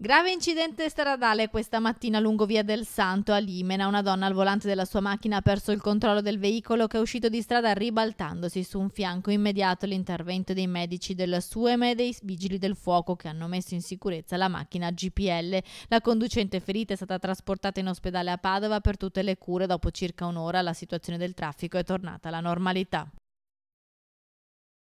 Grave incidente stradale questa mattina lungo via del Santo a Limena. Una donna al volante della sua macchina ha perso il controllo del veicolo che è uscito di strada ribaltandosi su un fianco. Immediato l'intervento dei medici della Sueme e dei vigili del fuoco che hanno messo in sicurezza la macchina GPL. La conducente ferita è stata trasportata in ospedale a Padova per tutte le cure. Dopo circa un'ora la situazione del traffico è tornata alla normalità.